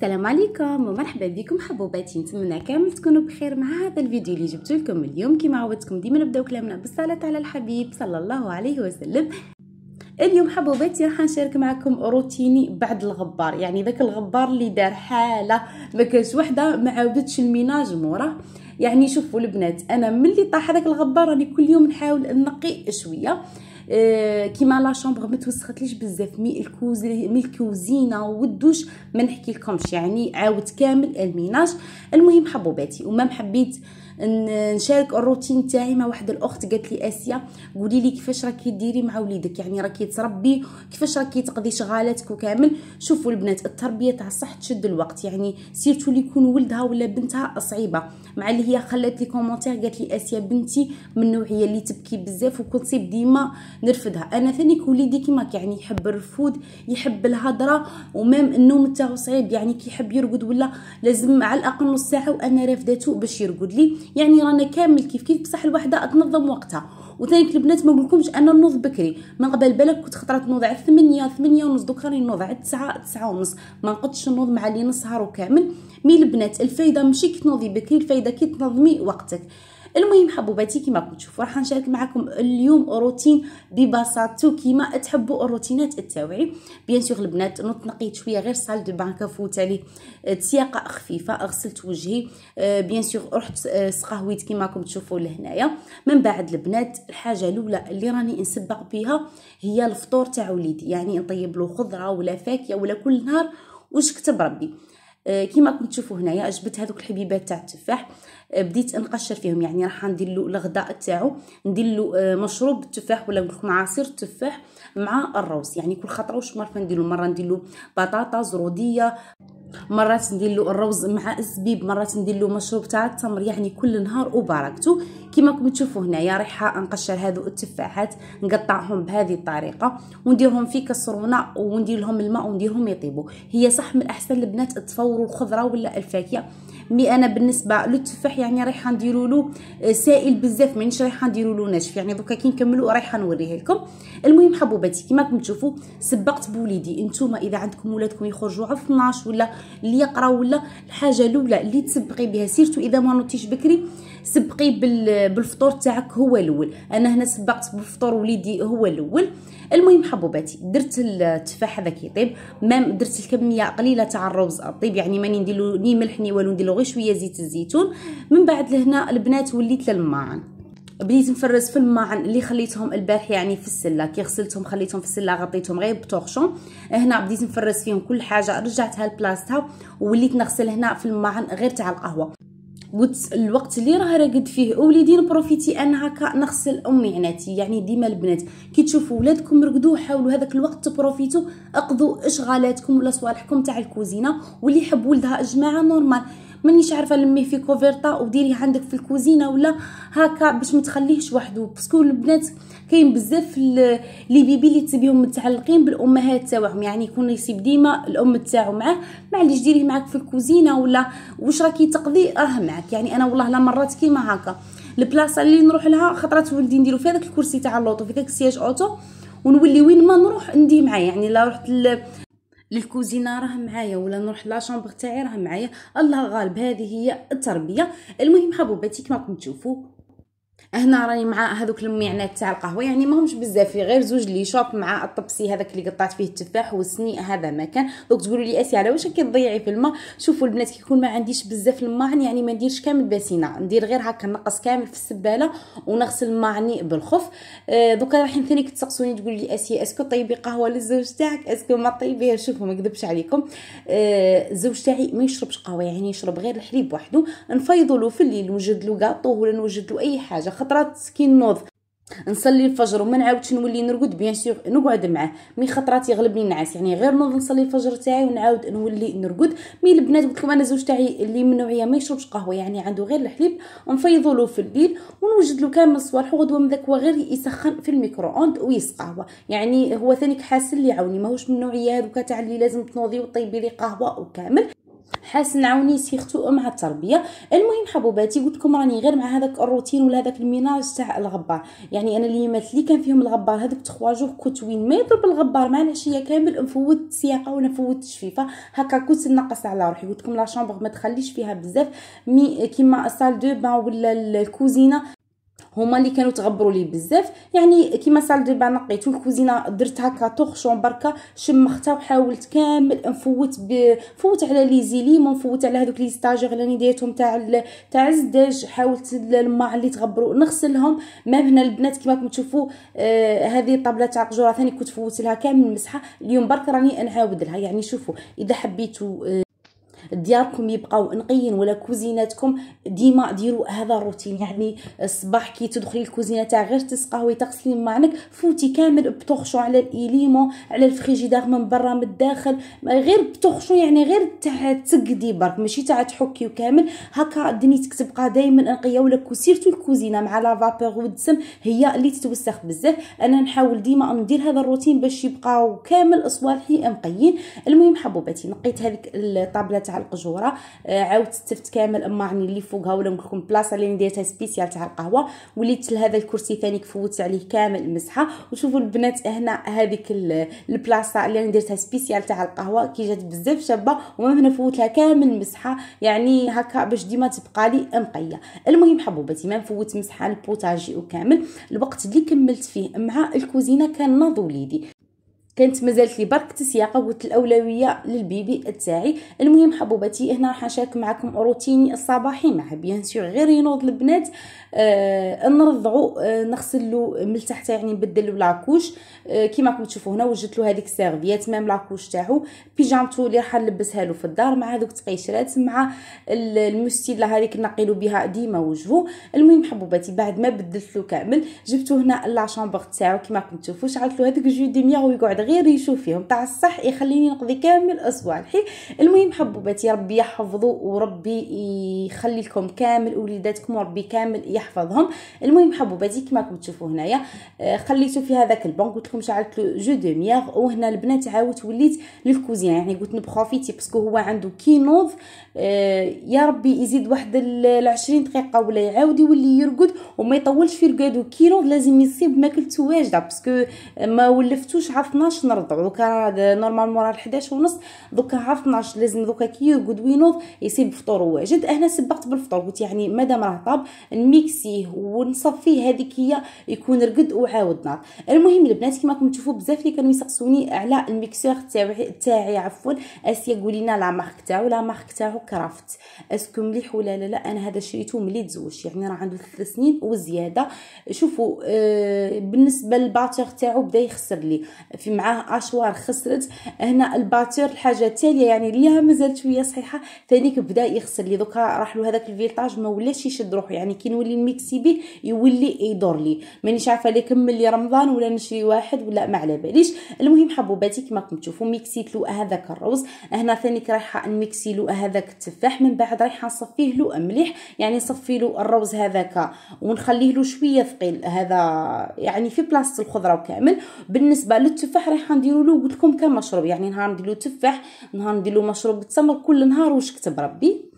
السلام عليكم ومرحبا بكم حبوباتي نتمنى كامل تكونوا بخير مع هذا الفيديو اللي جبت لكم اليوم كما عودتكم ديما نبداو كلامنا بالصلاه على الحبيب صلى الله عليه وسلم اليوم حبوباتي راح نشارك معكم روتيني بعد الغبار يعني ذاك الغبار اللي دار حاله ما كانش وحده ما عاودتش الميناج موراه يعني شوفوا البنات انا ملي طاح هذاك الغبار راني كل يوم نحاول نقي شويه آه، كيما لا شومبر ما توسختليش بزاف مي الكوز مي الكوزينه والدوش ما نحكي لكمش يعني عاود كامل الميناج المهم حبوباتي وما حبيت نشارك الروتين تاعي مع واحد الاخت قالت لي اسيا قولي لي كيفاش راكي ديري مع وليدك يعني راكي تربي كيفاش راكي تقضي شغالاتك وكامل شوفوا البنات التربيه تاع الصح تشد الوقت يعني سيرتو اللي يكون ولدها ولا بنتها صعيبه مع اللي هي خلات لي كومونتير قالت لي اسيا بنتي من النوعيه اللي تبكي بزاف وكنت ديما نرفدها انا ثاني وليدي كيماك يعني يحب الرفود يحب الهضره ومام النوم تاعو صعيب يعني كيحب يرقد ولا لازم على الاقل نص ساعه وانا رافدته باش يرقد لي يعني رانا كامل كيف كيف بصح الوحده تنظم وقتها وثاني البنات ما نقولكمش انا نوض بكري من قبل بالك كنت خطرات نوض على 8 8 ونص دوك راني نوض على 9 9 ونص ما نقدش نوض مع لي نسهر وكامل مي البنات الفايده ماشي كي تنوضي بكري الفايده كي تنظمي وقتك المهم حبوباتي كما كتشوفوا راح نشارك معكم اليوم روتين ببساطه كيما تحبوا الروتينات التوعي بيان سور البنات نقيت شويه غير سال دو بان كفوت عليه آه، تسياقه خفيفه غسلت وجهي آه، بيان سور رحت آه، سقهويت كما راكم تشوفوا لهنايا من بعد البنات الحاجه الاولى اللي راني نسبق بها هي الفطور تاع وليدي يعني نطيب له خضره ولا فاكهه ولا كل نهار واش كتب ربي آه، كيما راكم تشوفوا هنايا جبت هذوك الحبيبات تاع التفاح آه، بديت نقشر فيهم يعني راح ندير له الغداء تاعو ندير له آه، مشروب التفاح ولا نقول لكم عصير التفاح مع الروز يعني كل خطره واش مره ندير له مره ندير له بطاطا زروديه مرات ندير له الروز مع الزبيب مرات ندير له مشروب تاع التمر يعني كل نهار وبركته كيما راكم تشوفوا هنايا رايحه نقشر هذو التفاحات نقطعهم بهذه الطريقه ونديرهم في كسرونه وندير لهم الماء ونديرهم يطيبوا هي صح من الاحسن البنات تفوروا الخضره ولا الفاكهه مي انا بالنسبه للتفاح يعني رايحه نديروا له آه، سائل بزاف مانيش رايحه نديروا له ناشف يعني دوكا كي نكملوا رايحه نوريه لكم المهم حبوباتي كيما راكم تشوفوا سبقت بوليدي انتم اذا عندكم ولادكم يخرجوا على 12 ولا اللي يقرا ولا الحاجه الاولى اللي تسبقي بها سيرتو اذا ما نوتيش بكري سبقي بالفطور تاعك هو الاول انا هنا سبقت بالفطور وليدي هو الاول المهم حبوباتي درت التفاح هذاك يطيب مام درت الكميه قليله تاع الروز الطيب يعني ماني نديرو ني ملح ني والو نديرو غير شويه زيت الزيتون من بعد لهنا البنات وليت للماعن بديت نفرز في الماء اللي خليتهم البارح يعني في السله كي غسلتهم خليتهم في السله غطيتهم غير بتوغشون هنا بديت نفرز فيهم كل حاجه رجعتها لبلاصتها ووليت نغسل هنا في الماعن غير تاع القهوه قلت الوقت اللي راه راقد فيه وليدي نبروفيتي انا هكا نغسل امي عناتي يعني ديما البنات كي تشوفوا ولادكم رقدوا حاولوا هذاك الوقت تبروفيتو اقضوا اشغالاتكم ولا صوالحكم تاع الكوزينه واللي يحب ولدها جماعه نورمال مانيش عارفه لميه في كوفيرطا وديريه عندك في الكوزينه ولا هكا باش ما تخليهش وحده باسكو البنات كاين بزاف لي بيبي اللي تبيهم متعلقين بالامهات تاعهم يعني يكون يسيب ديما الام تاعو معاه معليش ديريه معاك في الكوزينه ولا واش راكي تقضي راه معاك يعني انا والله لا مرات كيما هكا البلاصه اللي نروح لها خطرات ولدي نديرو في هذاك الكرسي تاع اللوطو في داك السياج اوتو ونولي وين ما نروح نديه معايا يعني لا رحت للكوزينه راه معايا ولا نروح لا شامبر تاعي راه معايا الله غالب هذه هي التربيه المهم حبوباتي كما راكم تشوفوا هنا راني مع هذوك الميعنات تاع القهوه يعني ماهمش بزاف غير زوج لي شوب مع الطبسي هذاك اللي قطعت فيه التفاح وسني هذا ما كان دونك تقولوا لي اسي على واش كي تضيعي في الماء شوفوا البنات كي يكون ما عنديش بزاف الماعن يعني ما نديرش كامل باسينه ندير غير هكا نقص كامل في السباله ونغسل ماعني بالخف آه دوكا راح ثاني كتسقسوني تقول لي اسي اسكو طيبي قهوه للزوج تاعك اسكو ما طيبيها شوفوا ما كذبش عليكم آه، الزوج تاعي ما يشربش قهوه يعني يشرب غير الحليب وحده نفيضوا له في الليل نوجد له كاطو ولا نوجد له اي حاجه خطرات كي نوض نصلي الفجر وما نعاودش نولي نرقد بيان سيغ نقعد معاه مي خطرات يغلبني النعاس يعني غير نوض نصلي الفجر تاعي ونعاود نولي نرقد مي البنات قلت لكم انا زوج تاعي اللي من نوعيه ما يشربش قهوه يعني عنده غير الحليب ونفيضوا له في الليل ونوجد له كامل الصباح وغدوه من ذاك غير يسخن في الميكرو اوند ويسقى قهوه يعني هو ثاني حاسل اللي يعاوني ماهوش من نوعيه هذوك تاع اللي لازم تنوضي وطيبي لي قهوه وكامل حسن نعاوني سيختو مع التربيه المهم حبوباتي قلت لكم راني غير مع هذاك الروتين ولا هذاك الميناج تاع الغبار يعني انا مات لي كان فيهم الغبار هذوك تخواجو كنت وين ما يضرب الغبار مع العشيه كامل نفوت السياقه ولا نفوت الشفيفه هكا كنت نقص على روحي قلت لكم لا شامبر ما تخليش فيها بزاف مي كيما الصال دو بان ولا الكوزينه هما اللي كانوا تغبروا لي بزاف يعني كيما سال دو بان نقيتو الكوزينه درت هكا طوخشون بركه شمختها وحاولت كامل نفوت ب... فوت على لي زيليمون فوت على هذوك لي ستاجير اللي ديتهم تاع تاع الزداج حاولت الماء اللي تغبروا نغسلهم ما هنا البنات كيما راكم تشوفوا آه هذه الطابله تاع قجوره ثاني كنت فوت لها كامل مسحه اليوم برك راني نعاود لها يعني شوفوا اذا حبيتوا آه دياركم يبقاو نقيين ولا كوزيناتكم ديما ديروا هذا الروتين يعني الصباح كي تدخلي الكوزينه تاع غير تسقاوي تغسلي معنك فوتي كامل بتخشو على الايليمون على الفريجيدار من برا من الداخل غير بتخشو يعني غير تاع تقدي برك ماشي تاع تحكي وكامل هكا دنيتك تبقى دائما نقيه ولا سيرتو الكوزينه مع فابور والدسم هي اللي تتوسخ بزاف انا نحاول ديما ندير هذا الروتين باش يبقاو كامل صوالحي نقيين المهم حبوباتي نقيت هذيك الطابله تاع القجوره آه، عاودت تفت كامل اماعني اللي فوقها ولا نقول لكم البلاصه اللي درتها سبيسيال تاع القهوه وليت لهذا الكرسي ثاني كفوت عليه كامل المسحه وشوفوا البنات هنا هذيك البلاصه اللي انا درتها سبيسيال تاع القهوه كي جات بزاف شابه وما هنا فوت لها كامل المسحه يعني هكا باش ديما تبقى لي نقيه المهم حبوباتي ما نفوت مسحه البوتاجي وكامل الوقت اللي كملت فيه مع الكوزينه كان ناض وليدي كانت مازالت لي برك تسياقه قلت الاولويه للبيبي تاعي المهم حبوباتي هنا راح نشارك معكم روتيني الصباحي مع بيان سور غير ينوض البنات آه نرضعو آه نغسل له من تحت يعني نبدل له لاكوش آه كيما راكم تشوفوا هنا وجدت له هذيك السيرفيات مام لاكوش تاعو بيجامتو اللي راح نلبسها له في الدار مع هذوك تقيشرات مع المستيله هذيك نقيلو بها ديما وجهو المهم حبوباتي بعد ما بدلت له كامل جبتو هنا لا شامبر تاعو كيما راكم تشوفوا شعلت له هذاك جو ديميغ ويقعد غير يشوف فيهم تاع الصح يخليني نقضي كامل اسبوع الحين المهم حبوباتي ربي يحفظو وربي يخلي لكم كامل وليداتكم وربي كامل يحفظهم المهم حبوباتي كما راكم تشوفوا هنايا آه، خليتو في هذاك البون قلت لكم شعلت له جو دوميير وهنا البنات عاودت وليت للكوزين يعني قلت نبروفيتي باسكو هو عنده كينوض آه، يا ربي يزيد واحد ال 20 دقيقه ولا يعاود يولي يرقد وما يطولش في رقادو كينوض لازم يصيب ماكلته واجده باسكو ما ولفتوش على 12 ونص نرضعو دوكا نورمالمون راه 11 ونص دوكا عا 12 لازم دوكا كي يرقد وينوض يصيب فطور واجد انا سبقت بالفطور قلت يعني مادام راه طاب نميكسيه ونصفيه هذيك هي يكون رقد وعاود نار المهم البنات كما راكم تشوفوا بزاف اللي كانوا يسقسوني على الميكسور تاعي تاعي عفوا اسيا قولينا لا مارك تاعو لا مارك تاعو كرافت اسكو مليح ولا لا لا انا هذا شريته ملي تزوجت يعني راه عنده ثلاث سنين وزياده شوفوا آه بالنسبه للباتور تاعو بدا يخسر لي في معاه اشوار خسرت هنا الباتور الحاجه التاليه يعني اللي مازال شويه صحيحه ثانيك بدا يخسر لي دوكا راح له هذاك الفيلتاج ما ولاش يشد روحو يعني كي نولي نميكسي به يولي يدور لي مانيش عارفه لي كمل لي رمضان ولا نشري واحد ولا ما على باليش المهم حبوباتي كما راكم تشوفوا ميكسيت له هذاك الروز هنا ثانيك رايحه نميكسي له هذاك التفاح من بعد رايحه نصفيه له مليح يعني نصفي له الروز هذاك ونخليه له شويه ثقيل هذا يعني في بلاصه الخضره وكامل بالنسبه للتفاح راح نديرو له قلت لكم كمشروب يعني نهار نديرو تفاح نهار نديرو مشروب بالتمر كل نهار واش كتب ربي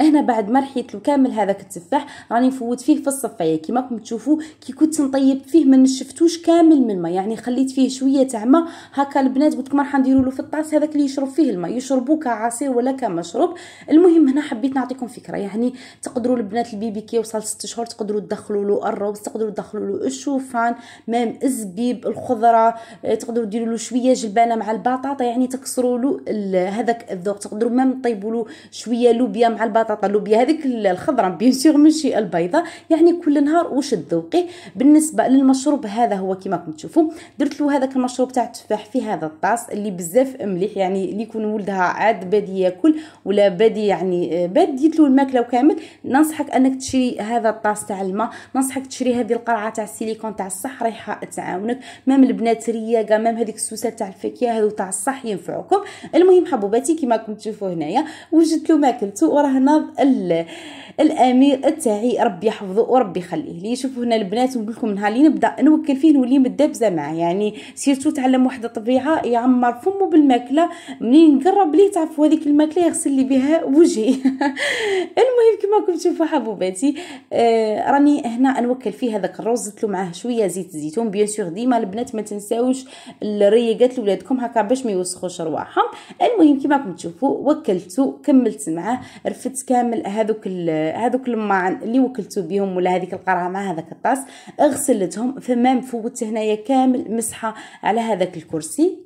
هنا بعد ما رحيت كامل هذاك التفاح راني نفوت فيه في الصفايه كيما راكم تشوفوا كي كنت نطيب فيه ما نشفتوش كامل من الماء يعني خليت فيه شويه تاع ماء هكا البنات قلت لكم راح نديروا له في الطاس هذاك اللي يشرب فيه الماء يشربوه كعصير ولا كمشروب المهم هنا حبيت نعطيكم فكره يعني تقدروا البنات البيبي كي يوصل 6 شهور تقدروا تدخلوا له الروز تقدروا تدخلوا له الشوفان مام الزبيب الخضره آه، تقدروا ديروا له شويه جلبانه مع البطاطا يعني تكسروا له هذاك الذوق تقدروا مام طيبوا له شويه لوبيا مع البطاطا البطاطا اللوبيا هذيك الخضراء بيان سيغ ماشي البيضة يعني كل نهار واش تذوقيه بالنسبه للمشروب هذا هو كيما راكم تشوفوا درت له هذاك المشروب تاع التفاح في هذا الطاس اللي بزاف مليح يعني اللي يكون ولدها عاد بادي ياكل ولا بادي يعني آه، باد له الماكله وكامل ننصحك انك تشري هذا الطاس تاع الماء ننصحك تشري هذه القرعه تاع السيليكون تاع الصح رايحه تعاونك مام البنات رياقه مام هذيك السوسات تاع الفاكهه هذو تاع الصح ينفعوكم المهم حبوباتي كيما راكم تشوفوا هنايا وجدت له ماكلته وراه النظام الامير تاعي ربي يحفظه وربي يخليه لي شوفوا هنا البنات نقول لكم نهار اللي نبدا نوكل فيه نولي مدابزه معاه يعني سيرتو تعلم واحد الطبيعه يعمر فمه بالماكله منين قرب ليه تعرفوا هذيك الماكله يغسل لي بها وجهي المهم كما راكم تشوفوا حبوباتي آه راني هنا نوكل فيه هذاك الرز له معاه شويه زيت الزيتون بيان سور ديما البنات ما تنساوش الريقات لولادكم هكا باش ما يوسخوش رواحهم المهم كما راكم تشوفوا وكلته كملت معاه رفدت كامل هذوك هذوك الماعن اللي وكلتو بيهم ولا هذيك القرعه مع هذاك الطاس غسلتهم فما مفوت هنايا كامل مسحه على هذاك الكرسي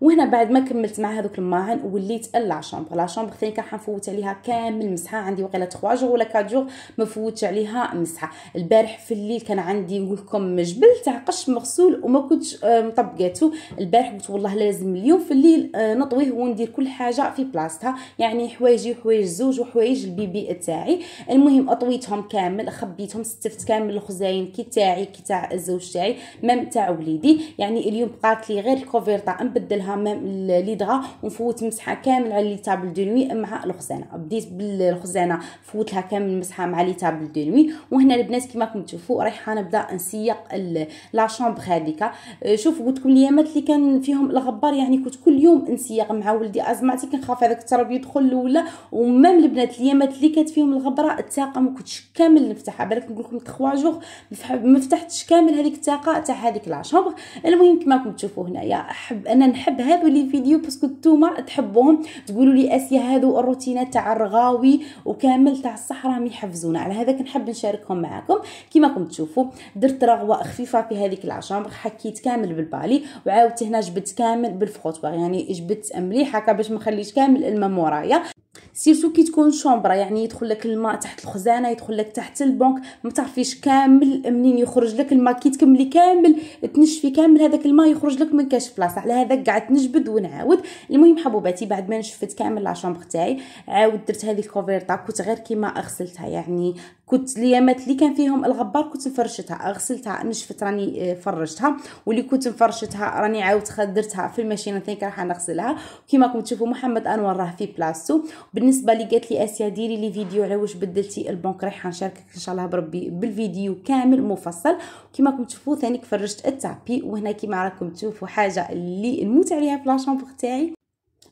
وهنا بعد ما كملت مع هذوك الماعن وليت لا لاشومبر لا شامبر ثاني كان حنفوت عليها كامل مسحه عندي وقيلا 3 جوغ ولا 4 جوغ ما فوتش عليها مسحه البارح في الليل كان عندي نقول لكم جبل تاع قش مغسول وما كنتش آه، مطبقاتو البارح قلت والله لازم اليوم في الليل آه، نطويه وندير كل حاجه في بلاصتها يعني حوايجي وحوايج زوج وحوايج البيبي تاعي المهم اطويتهم كامل خبيتهم ستفت كامل الخزاين كي تاعي كي تاع الزوج تاعي مام تاع وليدي يعني اليوم بقات لي غير الكوفيرطا نبدل نديرها ميم لي دغا ونفوت مسحه كامل على لي طابل دو نوي مع الخزانه بديت بالخزانه فوت لها كامل مسحه مع لي طابل دو نوي وهنا البنات كيما راكم تشوفوا رايحه نبدا نسيق لا شومبر هذيك أه، شوفوا قلت لكم ليامات اللي كان فيهم الغبار يعني كنت كل يوم نسيق مع ولدي ازمعتي كنخاف هذاك التراب يدخل الاولى ومام البنات ليامات اللي كانت فيهم الغبره الطاقه ما كنتش كامل نفتحها بالك نقول لكم 3 جوغ ما فتحتش كامل هذيك الطاقه تاع هذيك لا شومبر المهم كيما راكم تشوفوا هنايا حب انا نحب هذو لي فيديو باسكو نتوما تحبوهم تقولوا لي اسيا هذو الروتينات تاع الرغاوي وكامل تاع الصحراء يحفزونا على هذا كنحب نشاركهم معكم كيما راكم تشوفوا درت رغوه خفيفه في هذيك العشامبر حكيت كامل بالبالي وعاودت هنا جبت كامل بالفخوتوار يعني جبت مليح هكا باش ما نخليش كامل الماء مورايا سيرتو كي تكون شومبرا يعني يدخل لك الماء تحت الخزانه يدخل لك تحت البنك ما تعرفيش كامل منين يخرج لك الماء كي تكملي كامل تنشفي كامل هذاك الماء يخرج لك من كاش بلاصه على هذا قعدت نجبد ونعاود المهم حبوباتي بعد ما نشفت كامل لا شومبر تاعي عاود درت هذه الكوفيرتا كنت غير كيما غسلتها يعني كنت ليامات اللي كان فيهم الغبار كنت نفرشتها غسلتها نشفت راني آه، فرشتها واللي كنت مفرشتها راني عاود درتها في الماشينه ثاني راح نغسلها كيما راكم تشوفوا محمد انور راه في بلاصتو بالنسبه لي قالت لي اسيا ديري لي فيديو على واش بدلتي البنك رايحه نشاركك ان شاء الله بربي بالفيديو كامل مفصل كما راكم تشوفوا ثاني فرجت التابي وهنا كما راكم تشوفوا حاجه اللي نموت عليها في لاشومبر تاعي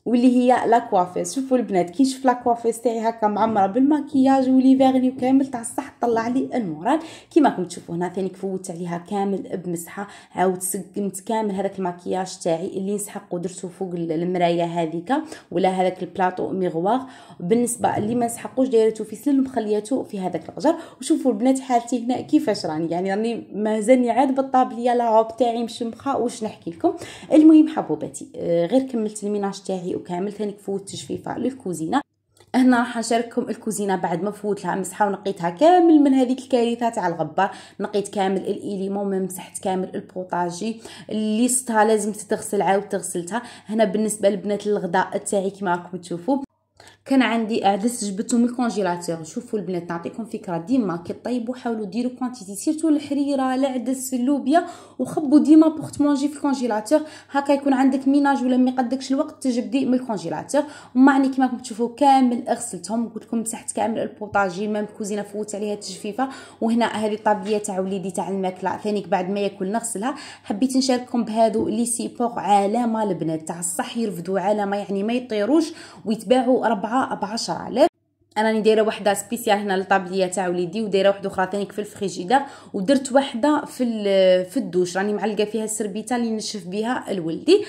واللي هي لا كوافيس شوفوا البنات كي نشوف لا كوافيس تاعي هكا معمره بالماكياج وليفيرني وكامل تاع الصح طلع لي المورال كيما راكم تشوفوا هنا ثاني فوت عليها كامل بمسحه عاود سقمت كامل هذاك الماكياج تاعي اللي نسحق ودرته فوق المرايه هذيك ولا هذاك البلاطو ميغوار بالنسبه اللي ما نسحقوش دايرته في سلم ومخليته في هذاك الغجر وشوفوا البنات حالتي هنا كيفاش راني يعني راني مازالني عاد بالطابليه لا روب تاعي مشمخه واش نحكي لكم المهم حبوباتي آه، غير كملت الميناج تاعي الدقيق وكامل ثاني كفوت تجفيفة للكوزينه هنا راح نشارككم الكوزينه بعد ما فوتلها مسحه ونقيتها كامل من هذيك الكارثه تاع الغبار نقيت كامل الاليمون مسحت كامل البوطاجي اللي سطها لازم تتغسل عاود تغسلتها هنا بالنسبه لبنات الغداء تاعي كما راكم تشوفوا كان عندي عدس جبته من الكونجيلاتور شوفوا البنات نعطيكم فكره ديما كي طيبوا حاولوا ديروا كوانتيتي سيرتو الحريره العدس اللوبيا وخبوا ديما بوخت مونجي في الكونجيلاتور هكا يكون عندك ميناج ولا ما يقدكش الوقت تجبدي من الكونجيلاتور ومعني كما راكم تشوفوا كامل اغسلتهم قلت لكم مسحت كامل البوطاجي مام كوزينه فوت عليها التجفيفه وهنا هذه الطابليه تاع وليدي تاع الماكله ثانيك بعد ما ياكل نغسلها حبيت نشارككم بهادو لي سيبور علامه البنات تاع الصح يرفدوا علامه يعني ما يطيروش ويتباعوا ربعه ب بعشرة انا انا دايره وحده سبيسيال هنا للطابليه تاع وليدي ودايره وحده اخرى ثاني في الفريجيدار ودرت وحده في في الدوش راني معلقه فيها السربيته اللي نشف بها لولدي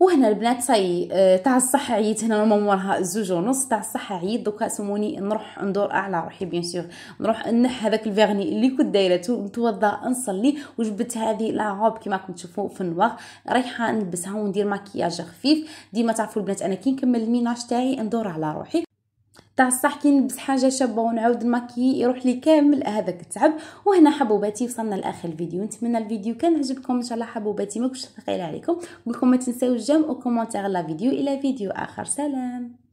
وهنا البنات صاي آه، تاع الصح عييت هنا مورها زوج ونص تاع الصح عييت دوكا سموني نروح ندور على روحي بيان سور نروح نح هذاك الفيغني اللي كنت دايرته نتوضا نصلي وجبت هذه لا روب كيما راكم تشوفوا في النوار رايحه نلبسها وندير ماكياج خفيف ديما تعرفوا البنات انا كي نكمل الميناج تاعي ندور على روحي تاع الصح كي نلبس حاجه شابه ونعاود الماكي يروح لي كامل هذاك التعب وهنا حبوباتي وصلنا لاخر الفيديو نتمنى الفيديو كان عجبكم ان شاء الله حبوباتي ماكش ثقيله عليكم نقول ما تنساوش جام وكومونتير لا فيديو الى فيديو اخر سلام